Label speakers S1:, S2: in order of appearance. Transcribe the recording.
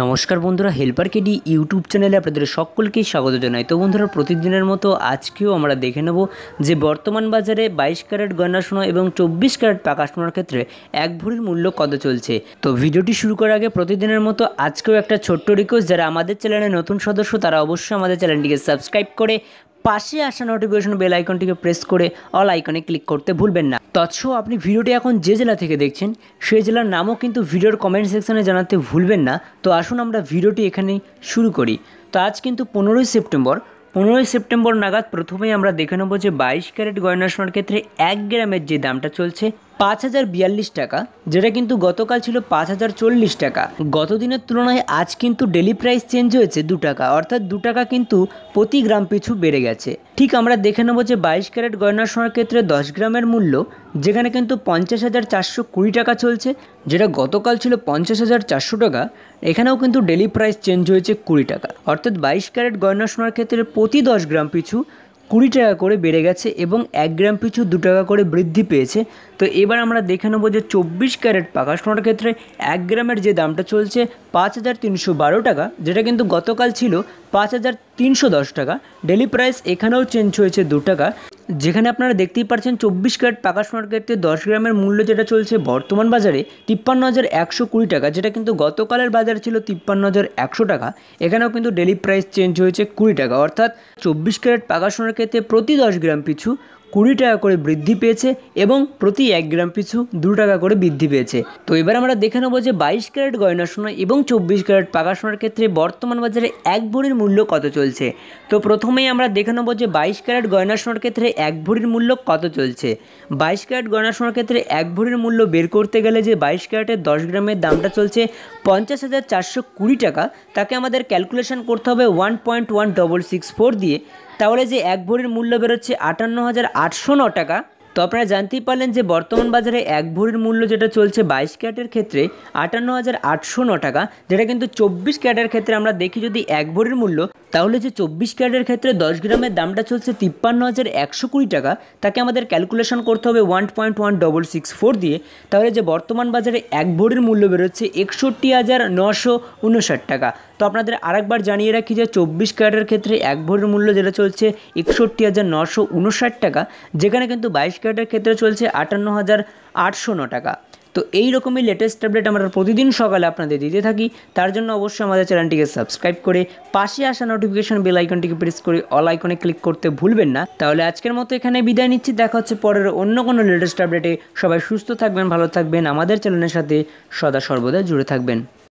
S1: নমস্কার বন্ধুরা helper KD YouTube চ্যানেলে আপনাদের সকলকে স্বাগত জানাই তো বন্ধুরা প্রতিদিনের মতো আজকেও আমরা দেখে নেব যে বর্তমান বাজারে বাইশ ক্যারেট গয়না সোনা এবং চব্বিশ ক্যারেট পাকা সোনার ক্ষেত্রে এক ভরির মূল্য কত চলছে তো ভিডিওটি শুরু করার আগে প্রতিদিনের মতো আজকেও একটা ছোট্ট রিকোয়েস্ট যারা আমাদের চ্যানেলে নতুন সদস্য তারা অবশ্যই আমাদের চ্যানেলটিকে সাবস্ক্রাইব করে পাশে আসা নোটিফিকেশন বেল আইকনটিকে প্রেস করে অল আইকনে ক্লিক করতে ভুলবেন না তৎসহ আপনি ভিডিওটি এখন যে জেলা থেকে দেখছেন সেই জেলার নামও কিন্তু ভিডিওর কমেন্ট সেকশনে জানাতে ভুলবেন না তো আসুন আমরা ভিডিওটি এখানেই শুরু করি তো আজ কিন্তু পনেরোই সেপ্টেম্বর পনেরোই সেপ্টেম্বর নাগাদ প্রথমেই আমরা দেখে নেব যে বাইশ ক্যারেট গয়না সোনার ক্ষেত্রে এক গ্রামের যে দামটা চলছে পাঁচ হাজার বিয়াল্লিশ টাকা যেটা কিন্তু গতকাল ছিল পাঁচ হাজার চল্লিশ টাকা গত দিনের তুলনায় আজ কিন্তু ডেলি প্রাইস চেঞ্জ হয়েছে দু টাকা অর্থাৎ দু টাকা কিন্তু প্রতি গ্রাম পিছু বেড়ে গেছে ঠিক আমরা দেখে নেবো যে বাইশ ক্যারেট গয়না সোনার ক্ষেত্রে দশ গ্রামের মূল্য যেখানে কিন্তু পঞ্চাশ হাজার চারশো কুড়ি টাকা চলছে যেটা গতকাল ছিল পঞ্চাশ হাজার চারশো টাকা এখানেও কিন্তু ডেলি প্রাইস চেঞ্জ হয়েছে কুড়ি টাকা অর্থাৎ বাইশ ক্যারেট গয়না সোনার ক্ষেত্রে প্রতি দশ গ্রাম পিছু কুড়ি টাকা করে বেড়ে গেছে এবং এক গ্রাম পিছু দু টাকা করে বৃদ্ধি পেয়েছে তো এবার আমরা দেখে নেবো যে চব্বিশ ক্যারেট পাকা সোনার ক্ষেত্রে এক গ্রামের যে দামটা চলছে পাঁচ হাজার তিনশো বারো টাকা যেটা কিন্তু গতকাল ছিল পাঁচ হাজার তিনশো দশ টাকা ডেলি প্রাইস এখানেও চেঞ্জ হয়েছে দু টাকা যেখানে আপনারা দেখতেই পারছেন চব্বিশ ক্যারেট পাকা সোনার ক্ষেত্রে দশ গ্রামের মূল্য যেটা চলছে বর্তমান বাজারে তিপ্পান্ন হাজার একশো কুড়ি টাকা যেটা কিন্তু গতকালের বাজার ছিল তিপ্পান্ন হাজার একশো টাকা এখানেও কিন্তু ডেলি প্রাইস চেঞ্জ হয়েছে কুড়ি টাকা অর্থাৎ চব্বিশ ক্যারেট পাকা সোনার ক্ষেত্রে প্রতি দশ গ্রাম পিছু কুড়ি টাকা করে বৃদ্ধি পেয়েছে এবং প্রতি এক গ্রাম পিছু দু টাকা করে বৃদ্ধি পেয়েছে তো এবার আমরা দেখে নেবো যে বাইশ ক্যারেট গয়না সোনা এবং চব্বিশ ক্যারেট পাকা সোনার ক্ষেত্রে বর্তমান বাজারে এক ভরির মূল্য কত চলছে তো প্রথমেই আমরা দেখে নেবো যে বাইশ ক্যারেট গয়না সোনার ক্ষেত্রে এক ভরির মূল্য কত চলছে বাইশ ক্যারেট গয়না সোনার ক্ষেত্রে এক ভরির মূল্য বের করতে গেলে যে বাইশ ক্যারেটের দশ গ্রামের দামটা চলছে পঞ্চাশ হাজার চারশো কুড়ি টাকা তাকে আমাদের ক্যালকুলেশন করতে হবে one point one double six four দিয়ে তাহলে যে এক ভরির মূল্য বেরোচ্ছে আটান্ন হাজার আটশো ন টাকা তো আপনারা জানতেই পারলেন যে বর্তমান বাজারে এক ভরির মূল্য যেটা চলছে বাইশ ক্যাটের ক্ষেত্রে আটান্ন হাজার আটশো ন টাকা যেটা কিন্তু চব্বিশ ক্যাটের ক্ষেত্রে আমরা দেখি যদি এক ভরির মূল্য তাহলে যে চব্বিশ ক্যারেটের ক্ষেত্রে দশ গ্রামের দামটা চলছে তিপ্পান্ন হাজার একশো কুড়ি টাকা তাকে আমাদের ক্যালকুলেশন করতে হবে one point one double six four দিয়ে তাহলে যে বর্তমান বাজারে এক ভোরের মূল্য বেরোচ্ছে একষট্টি হাজার নশো উনষাট টাকা তো আপনাদের আরেকবার জানিয়ে রাখি যে চব্বিশ ক্যারেটের ক্ষেত্রে এক ভোরের মূল্য যেটা চলছে একষট্টি হাজার নশো উনষাট টাকা যেখানে কিন্তু বাইশ ক্যারেটের ক্ষেত্রে চলছে আটান্ন হাজার আটশো ন টাকা তো এই রকমই লেটেস্ট ট্যাবলেট আমরা প্রতিদিন সকালে আপনাদের দিতে থাকি তার জন্য অবশ্যই আমাদের চ্যানেলটিকে সাবস্ক্রাইব করে পাশে আসা নোটিফিকেশন বেল আইকনটিকে প্রেস করে অল আইকনে ক্লিক করতে ভুলবেন না তাহলে আজকের মতো এখানে বিদায় নিচ্ছি দেখা হচ্ছে পরের অন্য কোনো লেটেস্ট ট্যাবলেটে সবাই সুস্থ থাকবেন ভালো থাকবেন আমাদের চ্যানেলের সাথে সদা সর্বদা জুড়ে থাকবেন